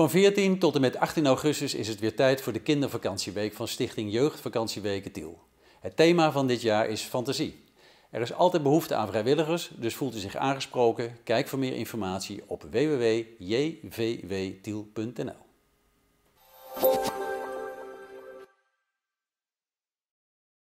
Van 14 tot en met 18 augustus is het weer tijd voor de kindervakantieweek van Stichting Jeugdvakantieweken Tiel. Het thema van dit jaar is fantasie. Er is altijd behoefte aan vrijwilligers, dus voelt u zich aangesproken? Kijk voor meer informatie op www.jvwtiel.nl